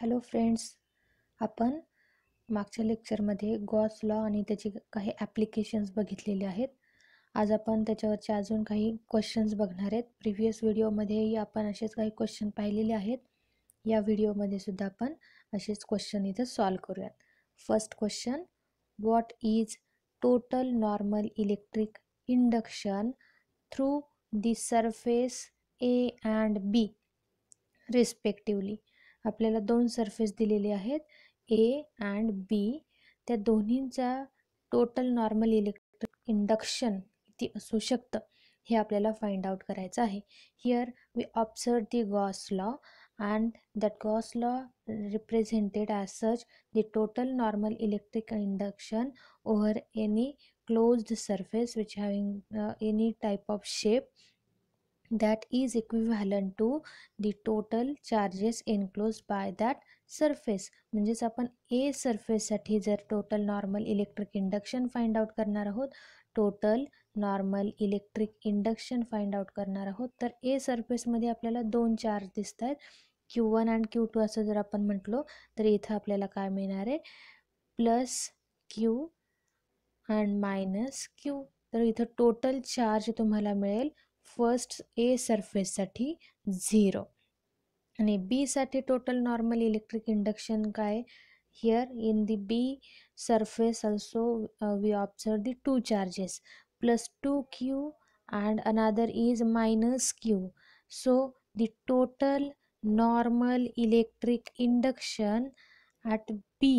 Hello friends आपण मागच्या लेक्चरमध्ये गॉस लॉ आणि त्याची काही ॲप्लिकेशन्स बघितलेले आहेत आज आपण त्याच्यावरचे अजून काही क्वेश्चन्स बघणार आहेत प्रिव्हियस व्हिडिओमध्येही आपण असेच काही क्वेश्चन पाहिलेले आहेत या व्हिडिओमध्ये सुद्धा आपण असेच क्वेश्चन इथं सॉल्व करूयात first question what is total normal electric induction through the surface A and B respectively आपल्याला दोन सरफेस दिलेले आहेत ए अँड बी त्या दोन्हींचा टोटल नॉर्मल इलेक्ट्रिक इंडक्शन किती असू शकतं हे आपल्याला फाइंड आउट करायचं आहे here we observe the Gauss law and that Gauss law represented as such the total normal electric induction over any closed surface which having any type of shape that is equivalent to the total charges enclosed by that surface म्हणजेच आपण A सरफेससाठी जर total normal electric induction find out करणार आहोत total normal electric induction find out करणार आहोत तर ए सरफेसमध्ये आपल्याला दोन चार्ज दिसत आहेत Q one and Q two असं जर आपण म्हटलो तर इथं आपल्याला काय मिळणार आहे plus Q and minus Q तर इथं टोटल चार्ज तुम्हाला मिळेल फर्स्ट ए सरफेससाठी झिरो आणि बीसाठी टोटल नॉर्मल इलेक्ट्रिक इंडक्शन काय here in the B surface also we observe the two charges plus two Q and another is minus Q so the total normal electric induction at B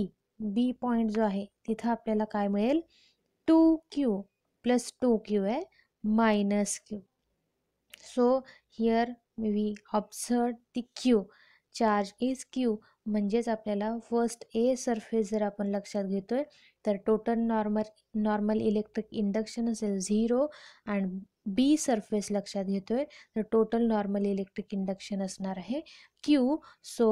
B point जो आहे तिथं आपल्याला काय मिळेल two Q plus two Q आहे minus Q so here we observe the Q charge is Q म्हणजेच आपल्याला first a surface जर आपण लक्षात घेतोय तर total normal normal electric induction असेल झिरो अँड बी सरफेस लक्षात घेतोय तर टोटल नॉर्मल इलेक्ट्रिक इंडक्शन असणार आहे Q so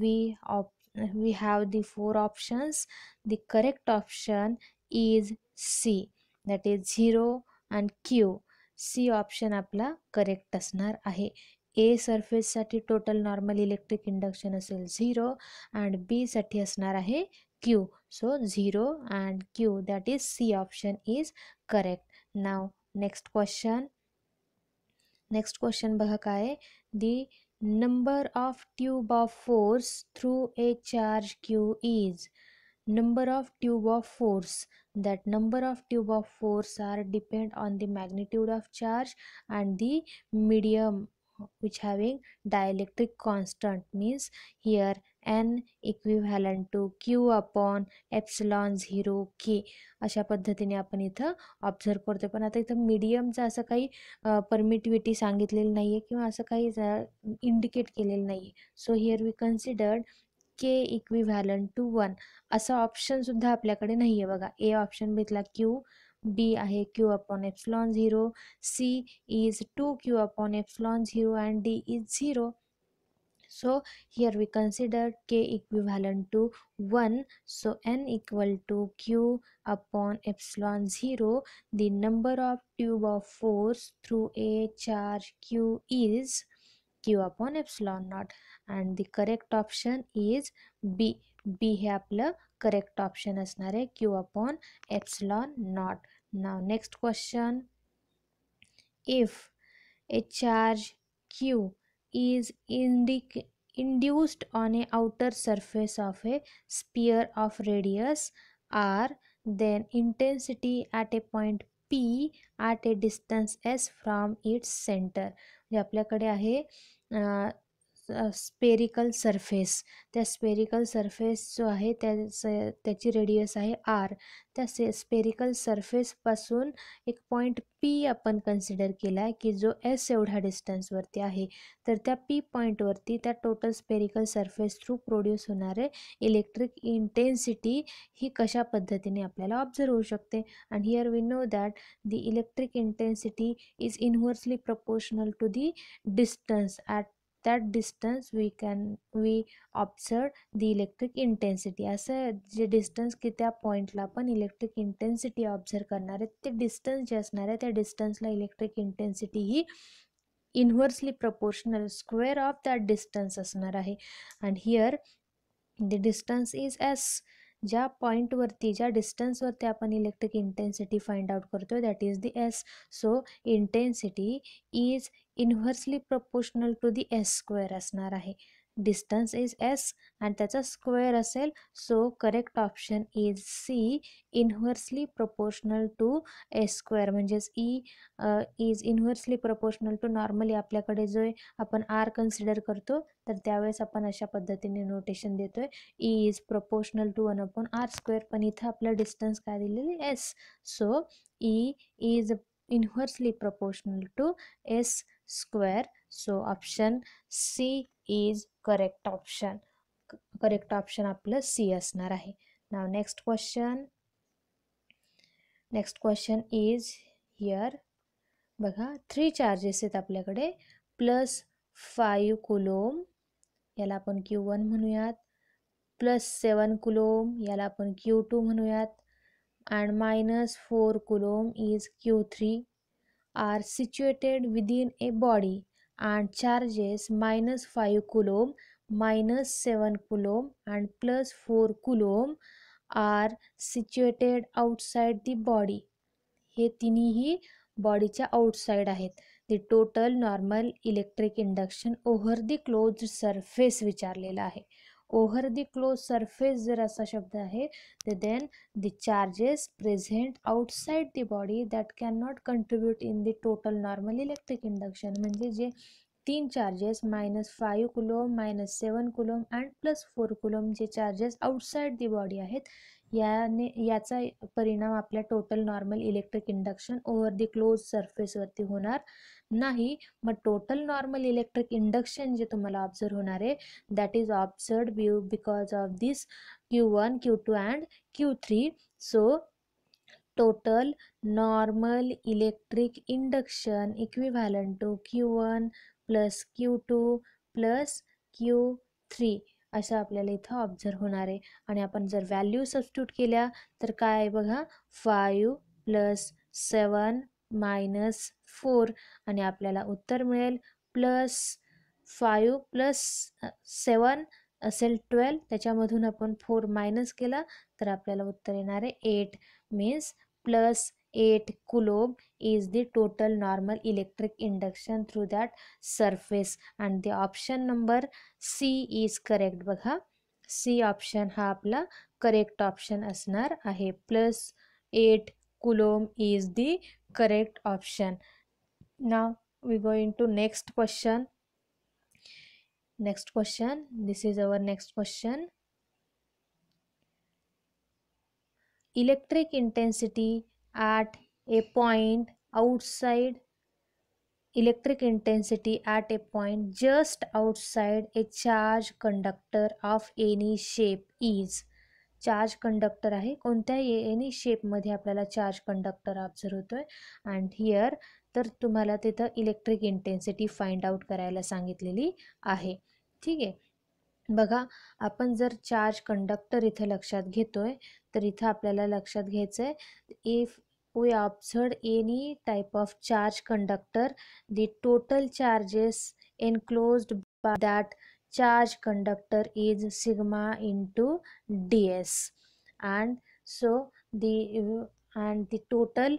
we op we have the four options the correct option is C that is zero and Q C option आपला correct असणार आहे A सरफेससाठी total normal electric induction असेल zero and बीसाठी असणार आहे Q so zero and Q that is C option is correct now next question next question बघा काय the number of tube of force through a charge Q is number of tube of force that number of tube of force are depend on the magnitude of charge and the medium which having dielectric constant means here n equivalent to q upon epsilon 0 k अशा पद्धतीने आपण इथं observe करतो पण आता इथं मीडियमचं असं काही परमिटिव्हिटी सांगितलेली नाही आहे किंवा असं काही इंडिकेट केलेलं नाही आहे so here we considered K equivalent to one option सुधा अपने कहीं है बगा ए ऑप्शन घेला क्यू बी है Q upon epsilon zero C is two Q upon epsilon zero and D is zero so here we consider K equivalent to one so N equal to Q upon epsilon zero the number of tube of force through a charge Q is Q upon epsilon not and the correct option is B B हे आपलं correct option असणार आहे Q upon epsilon not now next question if a charge Q is इंडिक induced on a outer surface of a sphere of radius R then intensity at a point P at a distance S from its centre जे आपल्याकडे आहे spherical surface त्या spherical surface जो आहे त्या त्याची radius आहे आर त्या से स्पेरिकल सरफेसपासून एक पॉईंट पी आपण कन्सिडर केला आहे की जो एस एवढ्या डिस्टन्सवरती आहे तर त्या पी पॉईंटवरती त्या total spherical surface through produce होणारे इलेक्ट्रिक इंटेन्सिटी ही कशा पद्धतीने आपल्याला ऑब्झर्व होऊ शकते and here we know that the electric intensity is inversely proportional to the distance at that distance we can we observe the electric intensity असं जे distance की त्या पॉईंटला आपण इलेक्ट्रिक इंटेन्सिटी ऑब्झर्व करणार आहे ते डिस्टन्स जे असणार आहे त्या डिस्टन्सला इलेक्ट्रिक इंटेन्सिटी ही inversely proportional square of that distance असणार आहे and here the distance is S ज्या पॉईंटवरती ज्या डिस्टन्सवरती आपण इलेक्ट्रिक इंटेन्सिटी फाइंड आउट करतो that is the S so intensity is inversely proportional to the S square असणार आहे डिस्टन्स इज एस आणि त्याचा स्क्वेअर असेल so correct option is C inversely proportional to S square म्हणजेच E is inversely proportional to normally आपल्याकडे जो आपण R consider करतो तर त्यावेळेस आपण अशा पद्धतीने नोटेशन देतो आहे E is proportional to one upon R square पण इथं आपलं डिस्टन्स काय दिलेली S so E is inversely proportional to S square so option C is correct option correct option आपलं सी असणार आहे now next question next question is here बघा three charges आहेत आपल्याकडे प्लस फाईव्ह कुलोम याला आपण क्यू वन म्हणूयात plus seven coulomb याला आपण क्यू टू म्हणूयात and minus four कुलोम is Q three are situated within a body and charges minus 5 coulomb minus 7 coulomb and plus 4 coulomb are situated outside the body हे तिन्हीही बॉडीच्या outside आहेत the total normal electric induction over the close surface विचारलेला आहे over the close surface जर असा शब्द आहे तर then the charges present outside the body that can not contribute in the total normal electric induction म्हणजे जे तीन charges minus five coulomb minus seven coulomb and plus four coulomb जे charges outside the body आहेत याने याचा परिणाम आपल्या total normal electric induction over the close सरफेसवरती होणार नाही मग टोटल नॉर्मल इलेक्ट्रिक इंडक्शन जे तुम्हाला ऑब्झर्व होणार आहे दॅट इज ऑब्झर्ड ब्यू because of this Q one Q two and Q three so total normal electric induction equivalent to Q one plus Q two plus Q three असं आपल्याला इथं observe होणार आहे आणि आपण जर व्हॅल्यू सबस्ट्यूट केल्या तर काय आहे बघा five plus seven minus four आणि आपल्याला उत्तर मिळेल प्लस फायू प्लस सेवन असेल ट्वेल्व त्याच्यामधून आपण फोर मायनस केला तर आपल्याला उत्तर येणार आहे eight means plus 8 coulomb is the total normal electric induction through that surface and the option number C is correct bagha. C option hapla correct option asnar ahe plus 8 coulomb is the correct option. Now we go into next question. Next question. This is our next question. Electric intensity at a point outside electric intensity at a point just outside a charge conductor of any shape is charge conductor आहे कोणत्याही any शेपमध्ये आपल्याला charge conductor observe होतो आहे and here तर तुम्हाला तिथं electric intensity find out करायला सांगितलेली आहे ठीक आहे बघा आपण जर चार्ज कंडक्टर इथं लक्षात घेतो आहे तर इथं आपल्याला लक्षात घ्यायचं आहे if we observed any type of charge conductor the total charges enclosed by that charge conductor is sigma into ds and so the and the total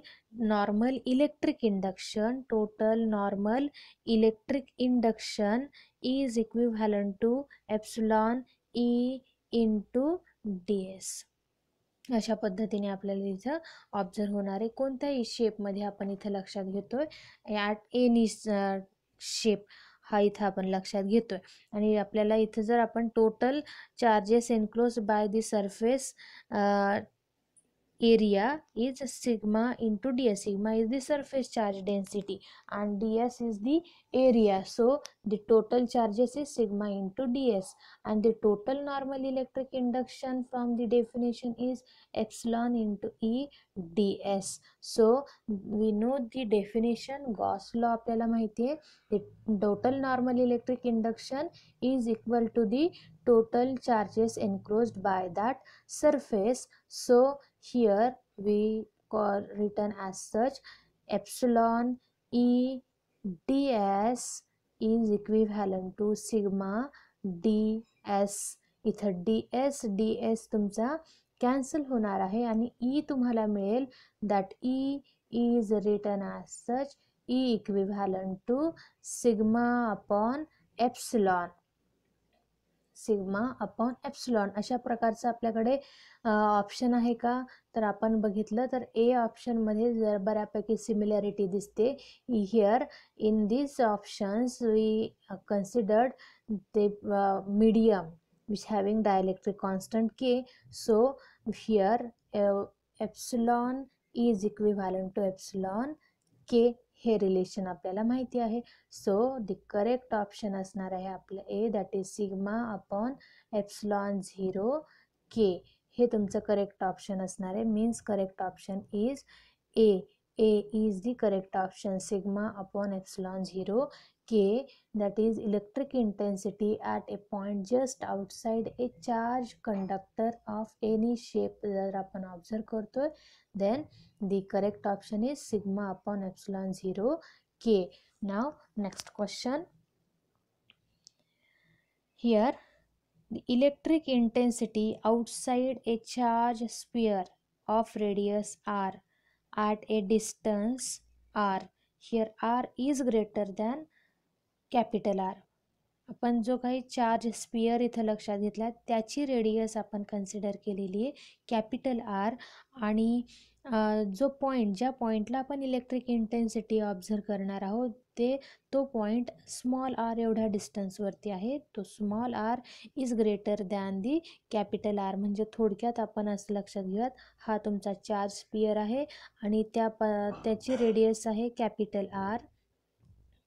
normal electric induction total normal electric induction is equivalent to epsilon e into ds अशा पद्धतीने आपल्याला इथं observe होणार आहे कोणत्याही शेपमध्ये आपण इथं लक्षात घेतोय ॲट एनी शेप हा इथं आपण लक्षात आहे आणि आपल्याला इथं जर आपण total charges enclose by the surface area is sigma into ds sigma is the surface charge density and ds is the area so the total charges is sigma into ds and the total normal electric induction from the definition is epsilon into e ds so we know the definition gauss law आपल्याला the total normal electric induction is equal to the total charges enclosed by that surface so here we call written as such epsilon e ds is equivalent to sigma ds इथं D S D S तुमचा cancel होना आहे आणि E तुम्हाला मिळेल that E is written as such E equivalent to sigma upon epsilon sigma upon epsilon अशा प्रकारचं आपल्याकडे ऑप्शन आहे का तर आपण बघितलं तर ए ऑप्शनमध्ये जर बऱ्यापैकी सिमिलॅरिटी दिसते here in this options we considered the medium which having dielectric constant K so here epsilon is equivalent to epsilon K हे रिलेशन आपल्याला माहिती आहे सो द करेक्ट ऑप्शन असणार आहे आपलं A that is sigma upon epsilon zero K हे तुमचं correct option असणार आहे means correct option is A A is the correct option sigma upon epsilon zero K that is electric intensity at a point just outside a charge conductor of any shape जर आपण observe करतोय then The correct option is sigma upon epsilon 0 k. Now next question. Here the electric intensity outside a charge sphere of radius r at a distance r. Here r is greater than capital r आपण जो काही charge sphere इथं लक्षात घेतला त्याची radius आपण consider केलेली आहे कॅपिटल आर आणि जो पॉईंट ज्या पॉईंटला आपण इलेक्ट्रिक इंटेन्सिटी ऑब्झर्व करणार आहोत ते तो पॉईंट स्मॉल आर एवढ्या डिस्टन्सवरती आहे तो small R is greater than the capital R म्हणजे थोडक्यात आपण असं लक्षात घेऊयात हा तुमचा चार्ज स्पियर आहे आणि त्या प त्याची रेडियस आहे कॅपिटल आर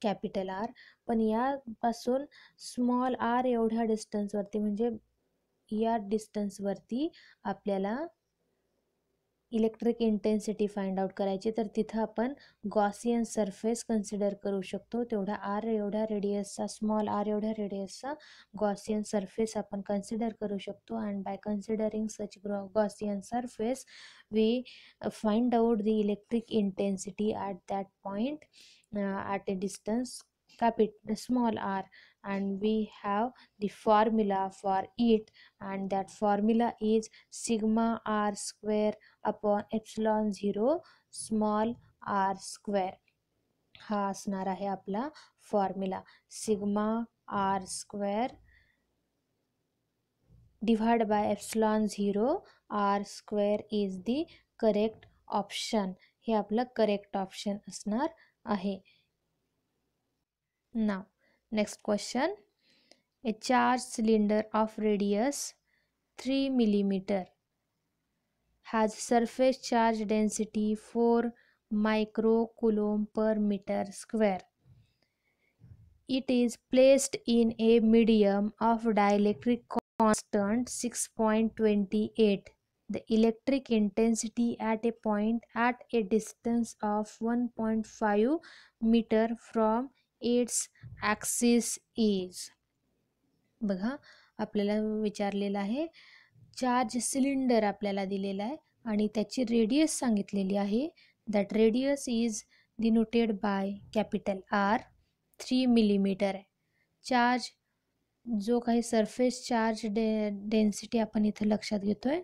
कॅपिटल आर पण यापासून स्मॉल आर एवढ्या डिस्टन्सवरती म्हणजे या डिस्टन्सवरती आपल्याला इलेक्ट्रिक इंटेन्सिटी फाइंड आउट करायची तर तिथं आपण गॉसियन सरफेस कन्सिडर करू शकतो तेवढा आर एवढ्या रेडियसचा स्मॉल आर एवढ्या रेडियसचा गॉसियन सरफेस आपण कन्सिडर करू शकतो अँड बाय कन्सिडरिंग सच ग्रॉ Gaussian surface we find out the electric intensity at that point at a distance कॅपिट small R and we have the formula for it and that formula is sigma r square upon epsilon 0 small r square हा असणार आहे आपला formula sigma R square divide by epsilon zero R square is the correct option हे आपलं correct option असणार आहे ना Next question. A charged cylinder of radius 3 mm has surface charge density 4 microcoulomb per meter square. It is placed in a medium of dielectric constant 6.28. The electric intensity at a point at a distance of 1.5 meter from its axis is बघा आपल्याला विचारलेलं आहे charge cylinder आपल्याला दिलेला आहे आणि त्याची radius सांगितलेली आहे that radius is denoted by capital R three millimetre आहे चार्ज जो काही सरफेस चार्ज डे डेन्सिटी आपण इथं लक्षात घेतोय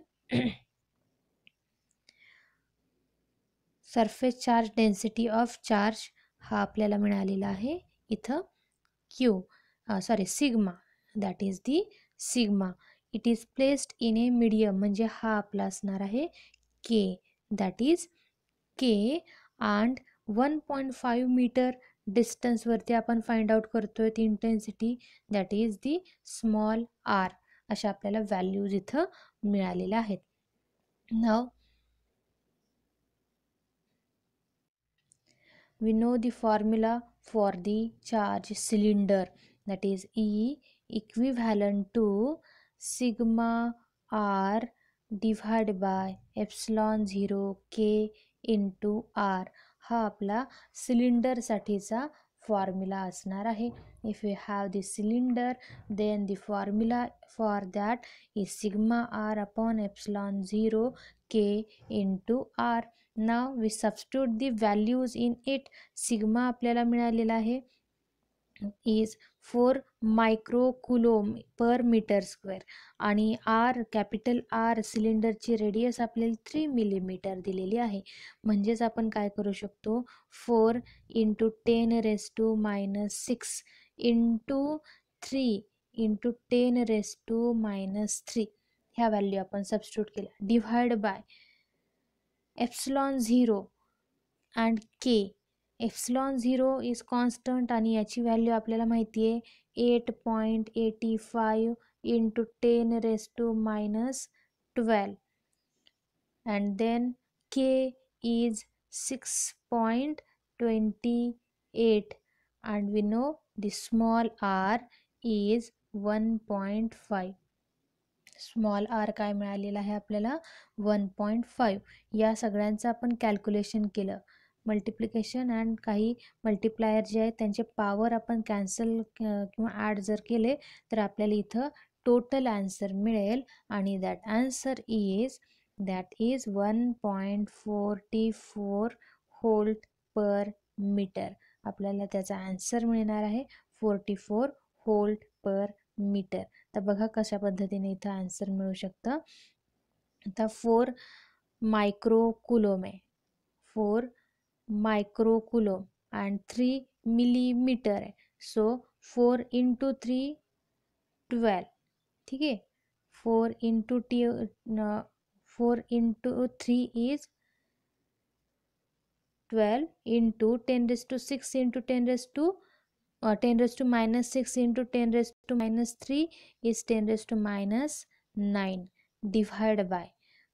surface charge density of charge हा आपल्याला मिळालेला आहे इथं Q sorry sigma that is the sigma it is placed in a medium म्हणजे हा आपला असणार आहे K that is K and one point five metre डिस्टन्सवरती आपण फाइंड आउट करतोय ती intensity that is the small r अशा आपल्याला व्हॅल्यूज इथं मिळालेल्या आहेत now we know the formula for the charge cylinder that is E equivalent to sigma r divided by epsilon 0 k into R हा आपला सिलेंडरसाठीचा फॉर्म्युला असणार आहे if you have the cylinder then the formula for that is sigma R upon epsilon zero K into R now we substitute the values in it sigma आपल्याला मिळालेला आहे is four micro coulomb per metre square आणि R capital R सिलेंडरची radius आपल्याला three millimetre दिलेली आहे म्हणजेच आपण काय करू शकतो four into ten raise to minus six into three into ten raise to minus three ह्या व्हॅल्यू आपण सबस्टिट्यूट केल्या divide by epsilon 0 and k epsilon 0 is constant and yachi value aplyala maithi 8.85 into 10 raised to minus 12 and then k is 6.28 and we know the small r is 1.5 small r काय मिळालेला आहे आपल्याला one point five या सगळ्यांचं आपण calculation केलं multiplication and काही multiplier जे आहेत त्यांचे पावर आपण कॅन्सल किंवा ॲड जर केले तर आपल्याला इथं टोटल आन्सर मिळेल आणि that answer is that is one point forty four volt per metre आपल्याला त्याचा आन्सर मिळणार आहे forty four volt per metre तो बघा कशा ने इथं आन्सर मिलू शकतं फोर मायक्रोकुलोम आहे four microcoulomb and three millimetre है so four into three twelve ठीक है four into T four into three is twelve into ten raise to six into ten raise to ten 10 raised to minus 6 into 10 raised to minus 3 is 10 raised to minus 9 divided by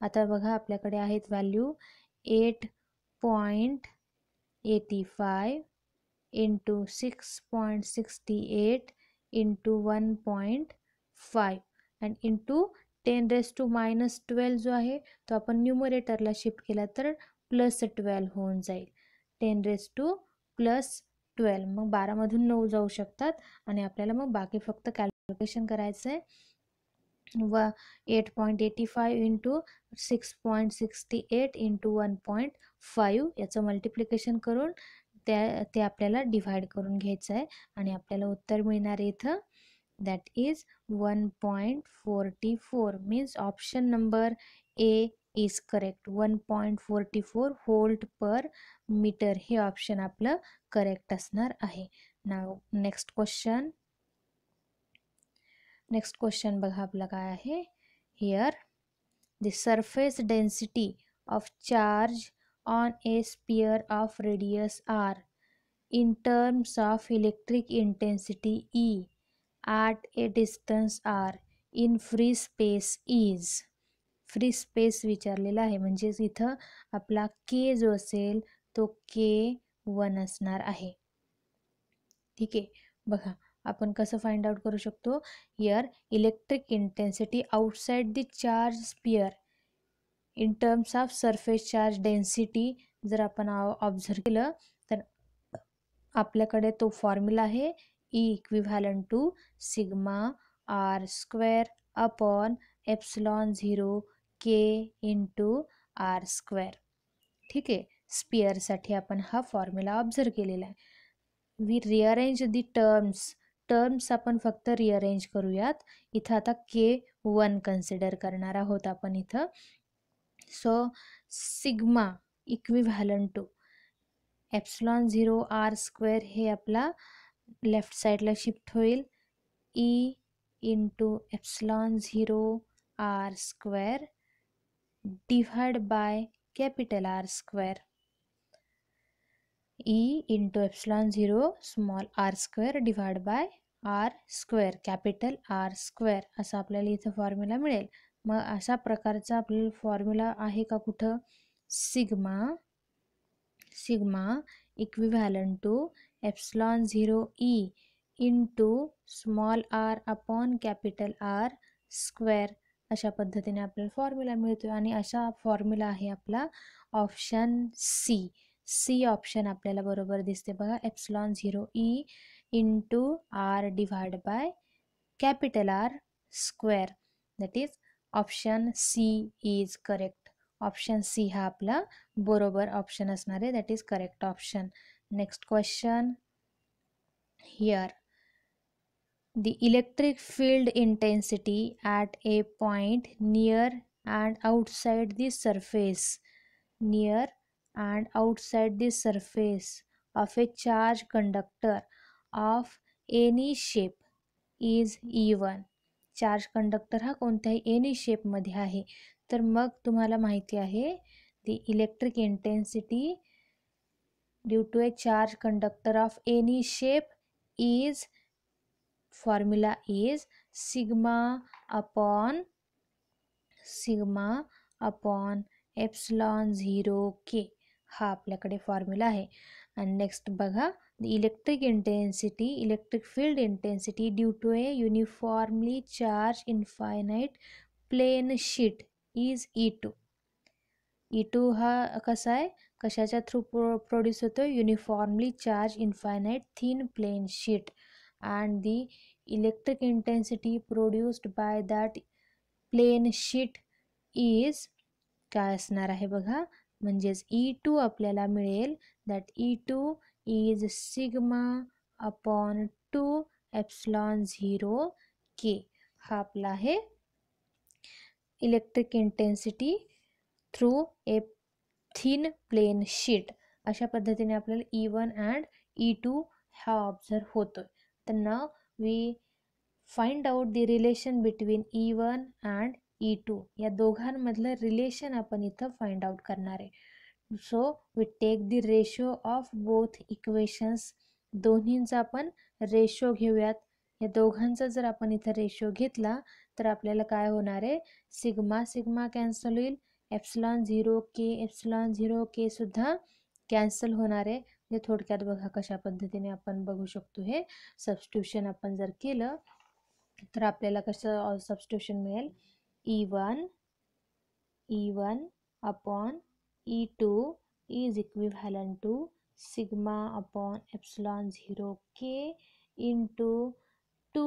आता बघा आपल्याकडे आहेत value eight point eighty five into six point sixty eight into one point five and into ten raise to minus twelve जो आहे तो आपण न्यूमरेटरला shift केला तर प्लस ट्वेल्व होऊन जाईल ten raise to plus twelve मग बारामधून नऊ जाऊ शकतात आणि आपल्याला मग बाकी फक्त कॅल्क्युलेशन करायचं आहे व eight point eighty five into six point sixty eight into one point five याचं मल्टिप्लिकेशन करून त्या ते आपल्याला डिव्हाइड करून घ्यायचं आहे आणि आपल्याला उत्तर मिळणार इथं that is one point forty four means option number A is correct one point forty four volt per metre हे ऑप्शन आपलं करेक्ट असणार आहे ना नेक्स्ट क्वेश्चन नेक्स्ट क्वेश्चन बघा आपलं काय आहे here the surface density of charge on a sphere of radius R in terms of electric intensity E at a distance R in free space is free space विचारलेला आहे म्हणजेच इथं आपला के जो असेल तो के वन असणार आहे ठीक आहे बघा आपण कसं फाइंड आउट करू शकतो your electric intensity outside the charge sphere in terms of surface charge density जर आपण ऑब्झर्व केलं तर आपल्याकडे तो फॉर्म्युला आहे E equivalent to sigma R square upon epsilon zero K into R square ठीक आहे स्पियरसाठी आपण हा फॉर्म्युला ऑब्झर्व केलेला आहे we rearrange the terms terms आपण फक्त रिअरेंज करूयात इथं आता के वन कन्सिडर करणार आहोत आपण इथं so sigma equivalent to epsilon zero R square हे आपला लेफ्ट साईडला शिफ्ट होईल E into epsilon zero R square divide by capital R square E into epsilon 0 small r square divide by R square capital R square असा आपल्याला इथं formula मिळेल मग अशा प्रकारचा आपल्याला फॉर्म्युला आहे का कुठं sigma sigma equivalent to epsilon zero E into small r upon capital R square अशा पद्धतीने आपल्याला फॉर्म्युला मिळतो आणि अशा फॉर्म्युला आहे आपला ऑप्शन सी सी ऑप्शन आपल्याला बरोबर दिसते बघा epsilon zero E into R divide by capital R square that is option C is correct option C हा आपला बरोबर ऑप्शन असणार आहे that is correct option next question here the electric field intensity at a point near and outside the surface near and outside the surface of a charge conductor of any shape is E1 Charge conductor हा कोणत्याही shape शेपमध्ये आहे तर मग तुम्हाला माहिती आहे the electric intensity due to a charge conductor of any shape is formula is sigma upon sigma upon epsilon zero K हा आपल्याकडे फॉर्म्युला आहे आणि नेक्स्ट बघा the electric intensity electric field intensity due to a uniformly charge infinite plane sheet is E two E two हा कसा आहे कशाच्या through pro produce होतो uniformly charge infinite thin plane sheet and the electric intensity produced by that plane sheet is काय असणार आहे बघा म्हणजेच ई e टू आपल्याला मिळेल that E two is sigma upon two epsilon zero K हा आपला आहे electric intensity through a thin plane sheet अशा पद्धतीने आपल्याला E one and E two हा ऑब्झर्व होतो E and e now we find out the relation between E one and E two या दोघांमधलं रिलेशन आपण इथं फाइंड आउट करणार आहे so we take the ratio of both equations दोन्हींचा आपण रेशो घेऊयात या दोघांचा जर आपण इथं रेशो घेतला तर आपल्याला काय होणार आहे सिग्मा सिग्मा कॅन्सल होईल epsilon zero K epsilon zero K सुद्धा कॅन्सल होणार आहे हे थोडक्यात बघा कशा पद्धतीने अपन बघू शकतो हे सबस्टिट्यूशन आपण जर के अपने कस कसं मिले E one E one upon E two is equivalent to sigma upon epsilon zero K into two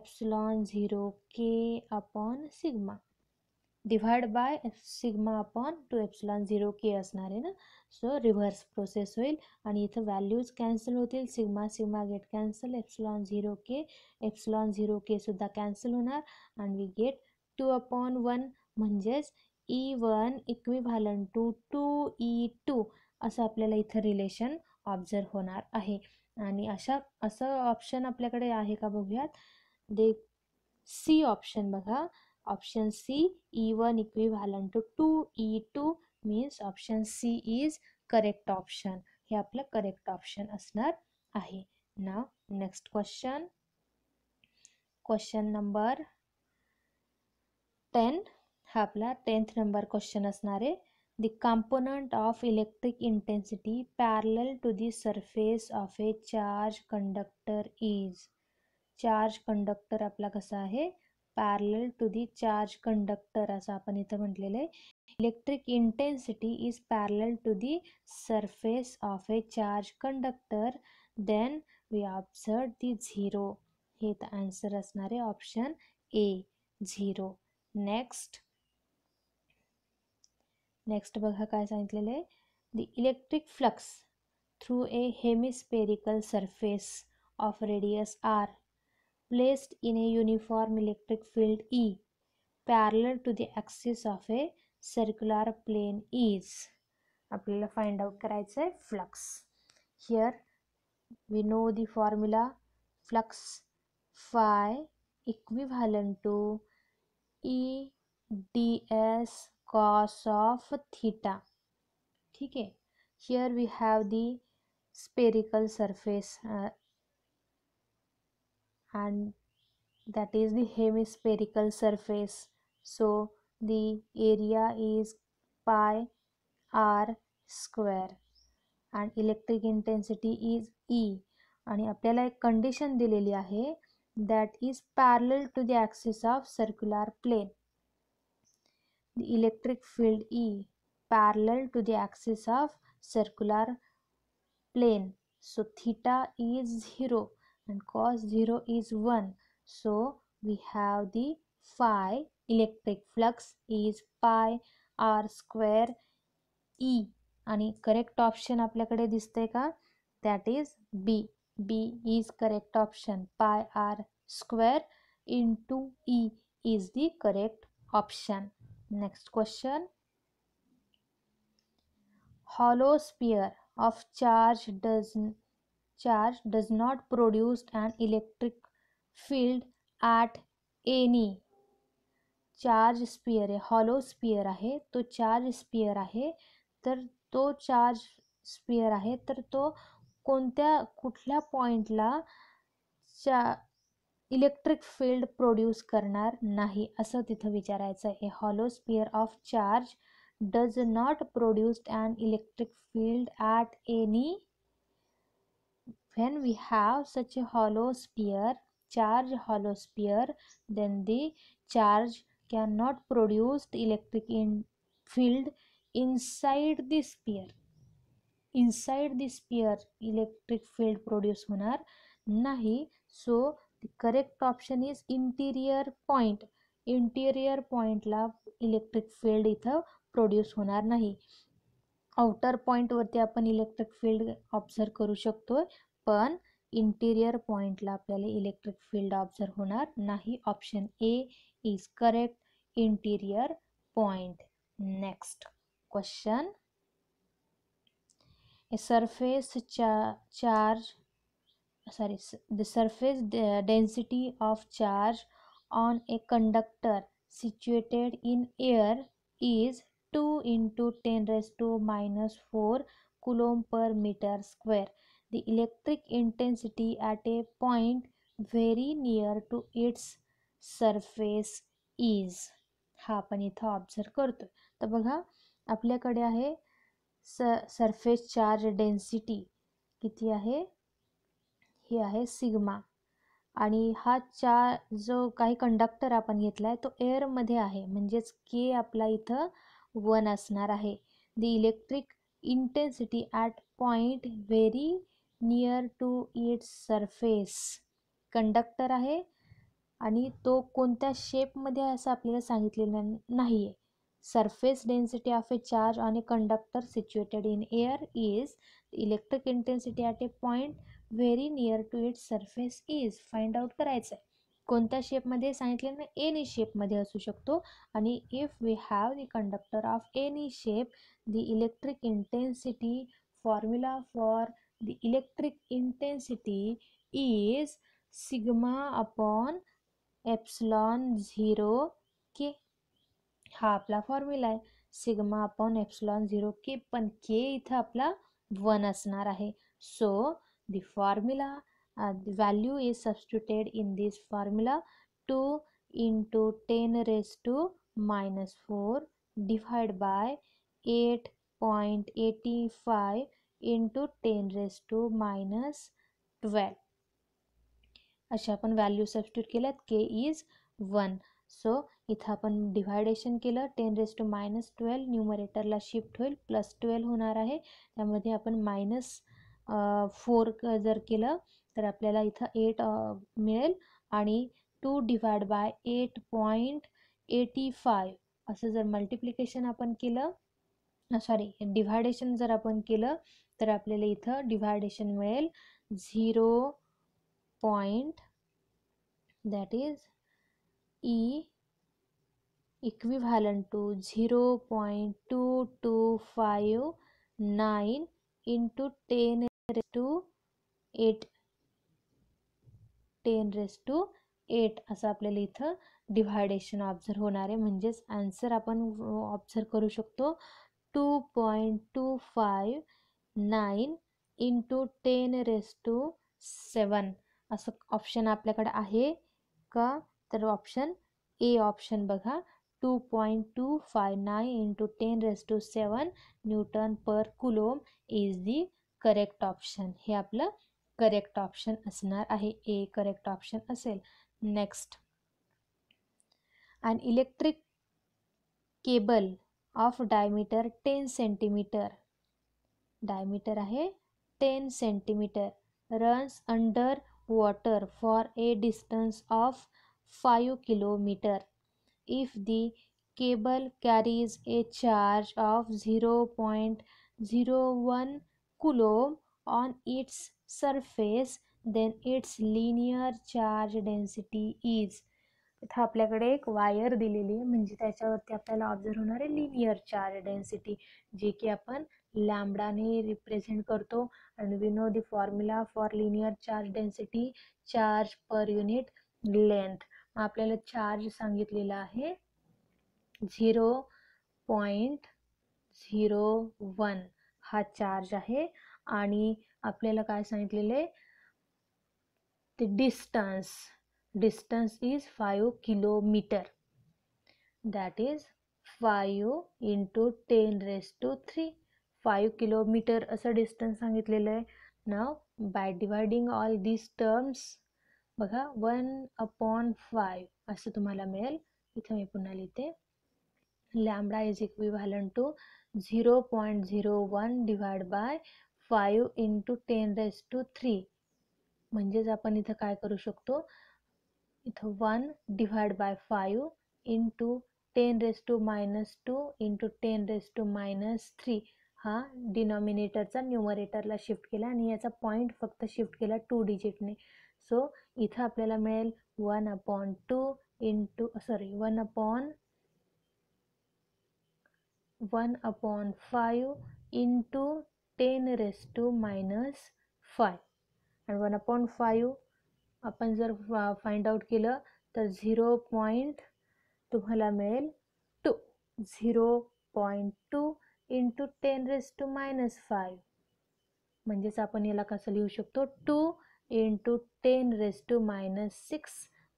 epsilon zero K upon sigma divide by F sigma upon two epsilon zero K असणार आहे ना so reverse process होईल आणि इथं values cancel होतील sigma sigma get cancel epsilon zero K epsilon zero K सुद्धा cancel होणार आणि we get two upon one म्हणजेच E one equi इक्विव्हॅलन to two E two असं आपल्याला इथं रिलेशन ऑब्झर्व होणार आहे आणि अशा असं ऑप्शन आपल्याकडे आहे का बघूयात दे सी ऑप्शन बघा Option C E1 equivalent to 2 E2 means option C is correct option हे आपलं करेक्ट ऑप्शन असणार आहे ना next question question number ten हा आपला टेन्थ नंबर क्वेश्चन असणार आहे the component of electric intensity parallel to the surface of a charge conductor is charge conductor आपला कसा आहे पॅरल टू दी चार्ज कंडक्टर असं आपण इथं म्हटलेलं आहे electric intensity is parallel to the surface of a charge conductor then we observe the zero हे तर आन्सर असणार आहे option A zero next next बघा काय सांगितलेलं आहे the electric flux through a hemispherical surface of radius R placed in a uniform electric field E parallel to the axis of a circular plane is आपल्याला find out करायचं आहे flux here we know the formula flux phi equivalent to E D S cos of theta ठीक आहे here we have the spherical surface and that is the hemispherical surface so the area is pi r square and electric intensity is e and I apply condition that is parallel to the axis of circular plane the electric field e parallel to the axis of circular plane so theta is 0 and cos 0 is 1. So we have the phi electric flux is pi r square e and correct option आपल्याकडे दिसते का that is B B is correct option pi R square into E is the correct option next hollow sphere of charge does charge does not produce an electric field at any charge sphere आहे hollow sphere आहे तो charge sphere आहे तर तो charge sphere आहे तर तो कोणत्या कुठल्या पॉईंटला चा इलेक्ट्रिक फील्ड प्रोड्यूस करणार नाही असं तिथं विचारायचं आहे hollow sphere of charge does not produced and electric field at any when we have such a hollow sphere charge hollow sphere then the charge cannot produce electric in field inside the sphere inside the sphere electric field produce होणार nahi. So, the correct option is interior point interior point la electric field इथं produce होणार नाही point पॉईंटवरती आपण electric field observe करू शकतो पण interior पॉइंटला आपल्याला इलेक्ट्रिक फील्ड ऑब्झर्व होणार नाही option A is correct interior point next sorry the surface density of charge on a conductor situated in air is two into ten raise to minus four coulomb per metre square the electric intensity at a point very near to its surface is हा आपण इथं observe करतो तर बघा आपल्याकडे आहे स surface charge density किती आहे ही आहे सिग्मा आणि हा चार जो काही कंडक्टर आपण घेतला आहे तो एअरमध्ये आहे म्हणजेच के आपला इथं वन असणार आहे the electric intensity at point very near to its surface conductor आहे आणि तो कोणत्या शेपमध्ये आहे असं आपल्याला सांगितलेलं नाही आहे surface density of a charge on a conductor situated in air is electric intensity at a point very near to its surface is find out करायचं आहे कोणत्या शेपमध्ये सांगितलेलं ना एनी शेपमध्ये असू शकतो आणि if we have the conductor of any shape the electric intensity formula for the electric intensity is sigma upon epsilon 0 k हा अपला फॉर्म्युला है sigma upon epsilon zero K पण के इथं आपला वन आना है so the formula value is substituted in this formula two into ten raise to minus four divide by eight point eighty five into ten raise to minus twelve अशा आपण value substitute केल्यात के is one so इथं आपण डिव्हायडेशन केलं ten raise to minus twelve न्यूमरेटरला shift होईल plus twelve होणार आहे त्यामध्ये आपण मायनस फोर जर केलं तर आपल्याला इथं एट मिळेल आणि two divide by eight point eighty five असं जर मल्टिप्लिकेशन आपण केलं सॉरी डिव्हायडेशन जर आपण केलं तर आपल्याला इथं डिव्हायडेशन मिळेल zero point that is equivalent to zero point two two five nine into ten raise to eight ten raise to eight असं आपल्याला इथं डिव्हायडेशन ऑब्झर्व होणार आहे म्हणजेच आन्सर आपण ऑब्झर्व करू शकतो two point two five nine into ten raise to seven असं ऑप्शन आपल्याकडं आहे का तर ऑप्शन ए ऑप्शन बघा two point two five nine into ten raise to seven newton per coulomb is the correct option हे आपलं correct option असणार आहे ए करेक्ट ऑप्शन असेल नेक्स्ट आणि electric cable of diameter ten centimetre diameter आहे ten centimetre runs under water for a distance of five kilometre if the cable carries a charge of zero point zero one coulomb on its surface then its linear charge density is इथं आपल्याकडे एक wire दिलेली आहे म्हणजे त्याच्यावरती आपल्याला observe होणार आहे लिनियर चार्ज डेन्सिटी जे की आपण ने रिप्रेझेंट करतो and we know the formula for linear charge density charge per unit length मग आपल्याला चार्ज सांगितलेला आहे झिरो पॉईंट झिरो वन हा चार्ज आहे आणि आपल्याला काय सांगितलेले ते distance distance is five kilometre that is five into ten raise to three five kilometre असं डिस्टन्स सांगितलेलं आहे ना by dividing all these terms बघा वन अपॉन फाईव्ह असं तुम्हाला मिळेल इथं मी पुन्हा लिहिते lambda is equivalent to zero point zero one divide by five into ten raise to three म्हणजेच आपण इथं काय करू शकतो इथं one divide by five into ten raise to minus two into ten raise to minus three हा डिनॉमिनेटरचा न्युमरेटरला shift केला आणि याचा पॉईंट फक्त शिफ्ट केला टू डिजिटने सो इथं आपल्याला मिळेल one upon two into sorry one upon one upon five into ten raise to minus five आणि वन अपॉन फाईव्ह आपण जर फाइंड आउट केलं तर झिरो पॉईंट तुम्हाला मिळेल two zero point two into ten raise to minus five म्हणजेच आपण याला कसं लिहू शकतो two into ten raise to minus six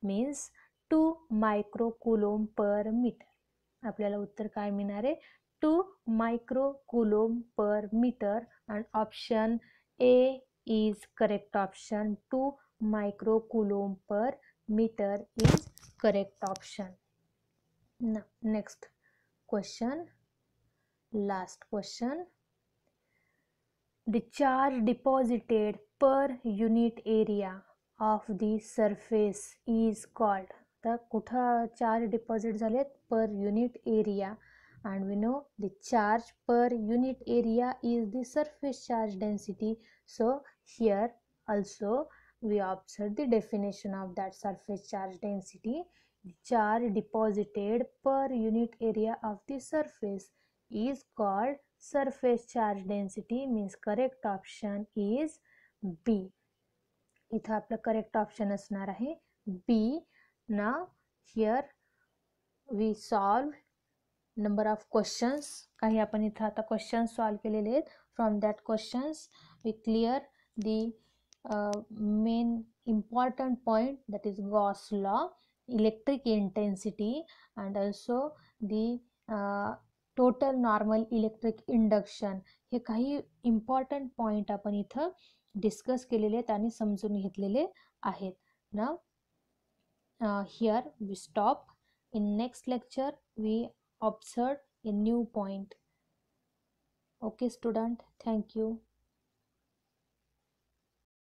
means two micro coulomb per metre आपल्याला उत्तर काय मिळणार आहे two micro coulomb per metre and option A is correct option two micro coulomb per metre is correct option ना next question last question the charge deposited per unit area of the surface is called the kuta charge deposit per unit area and we know the charge per unit area is the surface charge density so here also we observe the definition of that surface charge density the charge deposited per unit area of the surface is called surface charge density means correct option is B. इथ आपला correct option असना रहे B. Now here we solve number of questions. कही आपन इथ आता questions solve के ले ले from that questions we clear the uh, main important point that is Gauss law electric intensity and also the uh, total normal electric induction हे काही important point आपण इथं डिस्कस केलेले आहेत आणि समजून घेतलेले आहेत ना here we stop in next lecture we observe a new point okay student thank you